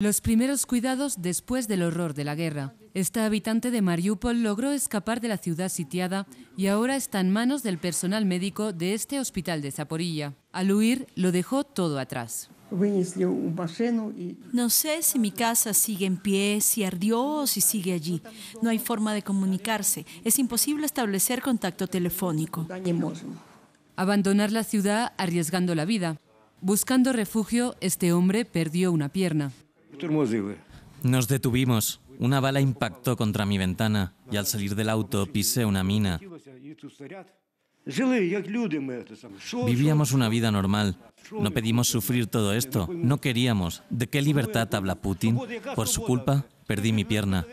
Los primeros cuidados después del horror de la guerra. Esta habitante de Mariupol logró escapar de la ciudad sitiada y ahora está en manos del personal médico de este hospital de Zaporilla. Al huir, lo dejó todo atrás. No sé si mi casa sigue en pie, si ardió o si sigue allí. No hay forma de comunicarse. Es imposible establecer contacto telefónico. Abandonar la ciudad arriesgando la vida. Buscando refugio, este hombre perdió una pierna. Eh. Nos detuvimos. Una bala impactó contra mi ventana y al salir del auto pisé una mina. Vivíamos una vida normal. No pedimos sufrir todo esto. No queríamos. ¿De qué libertad habla Putin? Por su culpa, perdí mi pierna.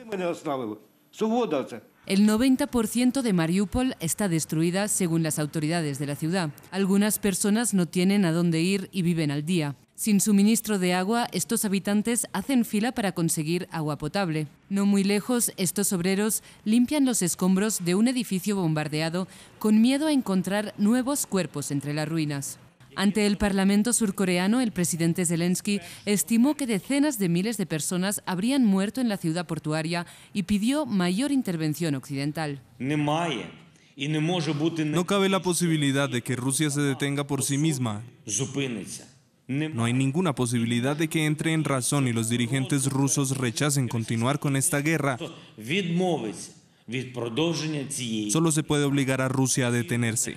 El 90% de Mariupol está destruida según las autoridades de la ciudad. Algunas personas no tienen a dónde ir y viven al día. Sin suministro de agua, estos habitantes hacen fila para conseguir agua potable. No muy lejos, estos obreros limpian los escombros de un edificio bombardeado con miedo a encontrar nuevos cuerpos entre las ruinas. Ante el Parlamento surcoreano, el presidente Zelensky estimó que decenas de miles de personas habrían muerto en la ciudad portuaria y pidió mayor intervención occidental. No cabe la posibilidad de que Rusia se detenga por sí misma. No hay ninguna posibilidad de que entre en razón y los dirigentes rusos rechacen continuar con esta guerra. Solo se puede obligar a Rusia a detenerse.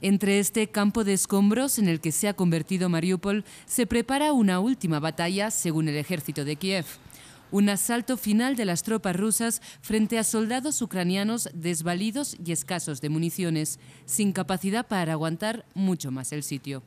Entre este campo de escombros en el que se ha convertido Mariupol, se prepara una última batalla, según el ejército de Kiev un asalto final de las tropas rusas frente a soldados ucranianos desvalidos y escasos de municiones, sin capacidad para aguantar mucho más el sitio.